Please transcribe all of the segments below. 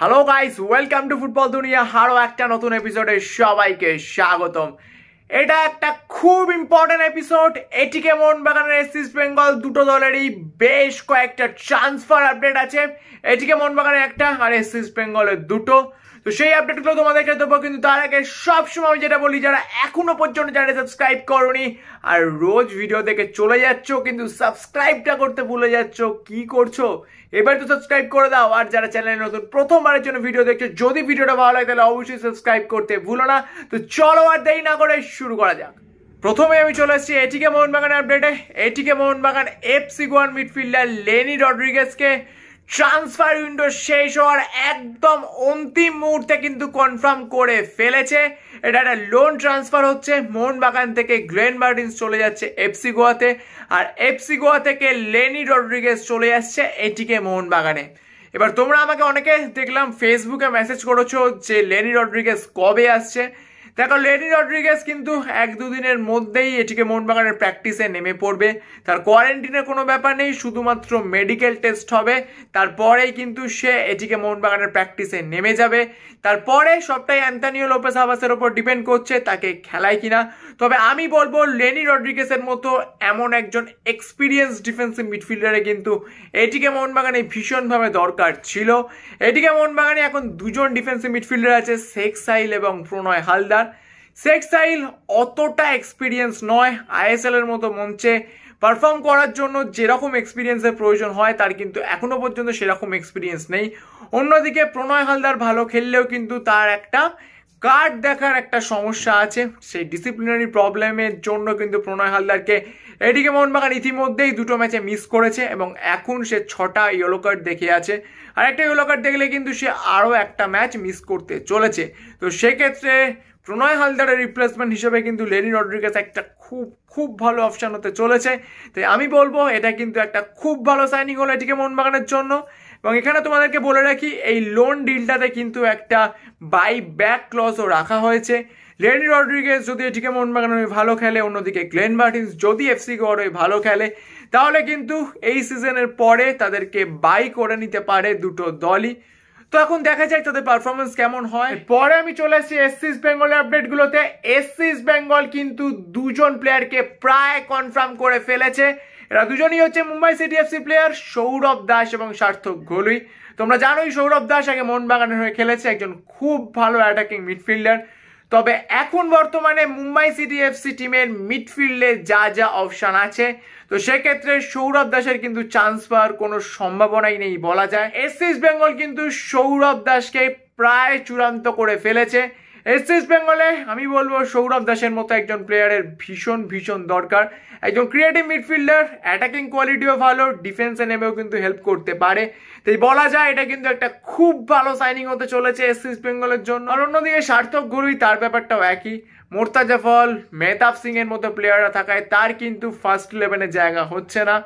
hello guys welcome to football দুনিয়া আরও একটা নতুন এপিসোডে সবাইকে স্বাগতম এটা একটা খুব ইম্পর্টেন্ট এপিসোড এটিকে মোহনবাগানের এস ইস্ট বেঙ্গল দুটো দলেরই বেশ কয়েকটা ট্রান্সফার আপডেট আছে এটিকে মোহনবাগানের একটা আর এস ইস্ট বেঙ্গলের দুটো তো সেই আপডেটগুলো তোমাদেরকে দেবো কিন্তু তার আগে সবসময় আমি যেটা বলি যারা এখনো পর্যন্ত যারা সাবস্ক্রাইব করনি আর রোজ ভিডিও দেখে চলে যাচ্ছ কিন্তু সাবস্ক্রাইবটা করতে ভুলে যাচ্ছ কি করছো এবার তো সাবস্ক্রাইব করে দাও আর যারা চ্যানেলে নতুন প্রথমবারের জন্য ভিডিও দেখছো যদি ভিডিওটা ভালো লাগে তাহলে অবশ্যই সাবস্ক্রাইব করতে ভুলো না তো চলো আর দেরি না করে শুরু করা যাক প্রথমে আমি চলে আসছি এটিকে মোহনবাগান আপডেটে এটিকে Mohun Bagan F C Goan midfielder Lenny রড্রিগেসকে transfer window শেষ হওয়ার একদম অন্তিম মুহূর্তে কিন্তু কনফার্ম করে ফেলেছে এটা একটা লোন ট্রান্সফার হচ্ছে মোহনবাগান থেকে গ্লেন মার্টিন্স চলে যাচ্ছে এফসি গোয়াতে আর এফসি গোয়া থেকে লেনি রড্রিগেস চলে যাচ্ছে এটিকে মোহনবাগানে এবার তোমরা আমাকে অনেকে দেখলাম ফেসবুকে মেসেজ করেছো যে লেনি রড্রিগেস কবে আসছে দেখো লেনি রড্রিগেস কিন্তু এক দুদিনের মধ্যেই এটিকে মোহনবাগানের প্র্যাকটিসে নেমে পড়বে তার কোয়ারেন্টিনের কোনো ব্যাপার নেই শুধুমাত্র মেডিকেল টেস্ট হবে তারপরেই কিন্তু সে এটিকে মোহনবাগানের প্র্যাকটিসে নেমে যাবে তারপরে সবটাই অ্যান্তানিও লোপেস আবাসের ওপর ডিপেন্ড করছে তাকে খেলায় কিনা তবে আমি বলবো লেনি রড্রিগেসের মতো এমন একজন এক্সপিরিয়েন্স ডিফেন্সিভ মিডফিল্ডারে কিন্তু এটিকে মোহনবাগানে ভীষণভাবে দরকার ছিল এটিকে মোহনবাগানে এখন দুজন ডিফেন্সিভ মিডফিল্ডার আছে শেখ সাইল এবং প্রণয় হালদার সেক্সটাইল অতটা এক্সপিরিয়েন্স নয় আইএসএল এর মতো মঞ্চে পারফর্ম করার জন্য যেরকম এক্সপিরিয়েন্সের প্রয়োজন হয় তার কিন্তু এখনও পর্যন্ত সেরকম এক্সপিরিয়েন্স নেই অন্যদিকে প্রণয় হালদার ভালো খেললেও কিন্তু তার একটা কার্ড দেখার একটা সমস্যা আছে সেই ডিসিপ্লিনারি প্রবলেমের জন্য কিন্তু প্রণয় হালদারকে এদিকে মোহনবাগান ইতিমধ্যেই দুটো ম্যাচে মিস করেছে এবং এখন সে ছটা ইয়েলো কার্ড দেখে আছে আর একটা ইয়েলো কার্ড দেখলে কিন্তু সে আরও একটা ম্যাচ মিস করতে চলেছে তো সেক্ষেত্রে প্রণয় হালদারের রিপ্লেসমেন্ট হিসেবে কিন্তু লেনি রড্রিগেস একটা খুব খুব ভালো অপশান হতে চলেছে তাই আমি বলবো এটা কিন্তু একটা খুব ভালো সাইনিং হলো এটিকে মোহনবাগানের জন্য এবং এখানে তোমাদেরকে বলে রাখি এই লোন ডিলটাতে কিন্তু একটা বাই ব্যাক ক্লসও রাখা হয়েছে লেনি রড্রিগেস যদি এটিকে হয়ে ভালো খেলে অন্যদিকে গ্লেন মার্টিন্স যদি এফসি হয়ে ভালো খেলে তাহলে কিন্তু এই সিজনের পরে তাদেরকে বাই করে নিতে পারে দুটো দলই তো এখন দেখা যায় তাদের পারফরমেন্স কেমন হয় পরে আমি চলে আসি এসসিস বেঙ্গলের আপডেটগুলোতে এসসিস বেঙ্গল কিন্তু দুজন প্লেয়ারকে প্রায় কনফার্ম করে ফেলেছে এরা দুজনই হচ্ছে Mumbai City FC player Sourav Das এবং সার্থক ঘলুই তোমরা জানোই সৌরভ দাস আগে মোহনবাগানের হয়ে খেলেছে একজন খুব ভালো অ্যাটাকিং মিডফিল্ডার তবে এখন বর্তমানে মুম্বাই সিটি এফসি টিমের মিডফিল্ডে যা যা অপশান আছে তো সেক্ষেত্রে সৌরভ দাসের কিন্তু চান্স পাওয়ার কোনো সম্ভাবনাই নেই বলা যায় এস বেঙ্গল কিন্তু সৌরভ দাসকে প্রায় চূড়ান্ত করে ফেলেছে এস বেঙ্গলে আমি বলবো সৌরভ দাসের মতো একজন প্লেয়ারের ভীষণ ভীষণ দরকার একজন ক্রিয়েটিভ মিডফিল্ডার অ্যাটাকিং কোয়ালিটিও ভালো ডিফেন্সে নেমেও কিন্তু হেল্প করতে পারে তাই বলা যায় এটা কিন্তু একটা খুব ভালো সাইনিং হতে চলেছে এস এস বেঙ্গলের জন্য আর অন্যদিকে সার্থক গুরুই তার ব্যাপারটাও একই মোর্তাজাফল মেহতাব সিং এর মতো প্লেয়াররা থাকায় তার কিন্তু ফার্স্ট ইলেভেনে জায়গা হচ্ছে না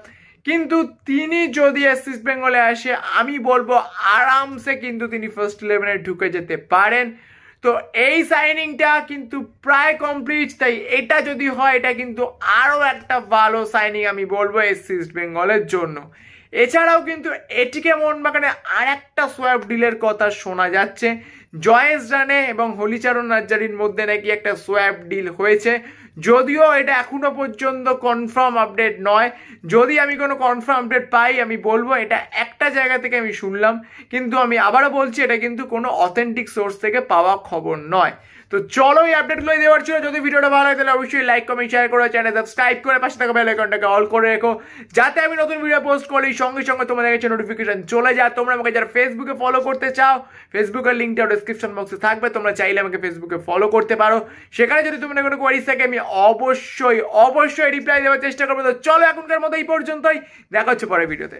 কিন্তু তিনি যদি এস বেঙ্গলে আসে আমি বলবো আরামসে কিন্তু তিনি ফার্স্ট ইলেভেনে ঢুকে যেতে পারেন তো এই সাইনিংটা কিন্তু প্রায় কমপ্লিট তাই এটা যদি হয় এটা কিন্তু আরও একটা ভালো সাইনিং আমি বলবো এস ইস্ট বেঙ্গলের জন্য এছাড়াও কিন্তু এটিকে মোহনবাগানে আর একটা সোয়াব ডিলের কথা শোনা যাচ্ছে জয়েস রানে এবং হলিচরণ নার্জারির মধ্যে নাকি একটা সোয়াব ডিল হয়েছে যদিও এটা এখনো পর্যন্ত কনফার্ম আপডেট নয় যদি আমি কোনো কনফার্ম আপডেট পাই আমি বলবো এটা একটা জায়গা থেকে আমি শুনলাম কিন্তু আমি আবারও বলছি এটা কিন্তু কোনো অথেন্টিক সোর্স থেকে পাওয়া খবর নয় তো চলো এই আপডেটগুলো দেওয়ার ছিল যদি ভিডিওটা ভালো হয় তাহলে অবশ্যই লাইক কমেন্ট শেয়ার করো চ্যানেল সাবস্ক্রাইব করে পাশে থাকা বেল আইকনটাকে অল করে রেখো যাতে আমি নতুন ভিডিও পোস্ট করি সঙ্গে সঙ্গে তোমাদের কাছে নোটিফিকেশন চলে যায় তোমরা আমাকে যারা ফেসবুকে ফলো করতে চাও ফেসবুকের লিঙ্কটা ডিসক্রিপশন বক্সে থাকবে তোমরা চাইলে আমাকে ফেসবুকে ফলো করতে পারো সেখানে যদি তোমাদের কোনো কোয়ারিজ থাকে আমি অবশ্যই অবশ্যই রিপ্লাই দেওয়ার চেষ্টা করবো তো চলো এখনকার মতো এই পর্যন্তই দেখা হচ্ছে পরে ভিডিওতে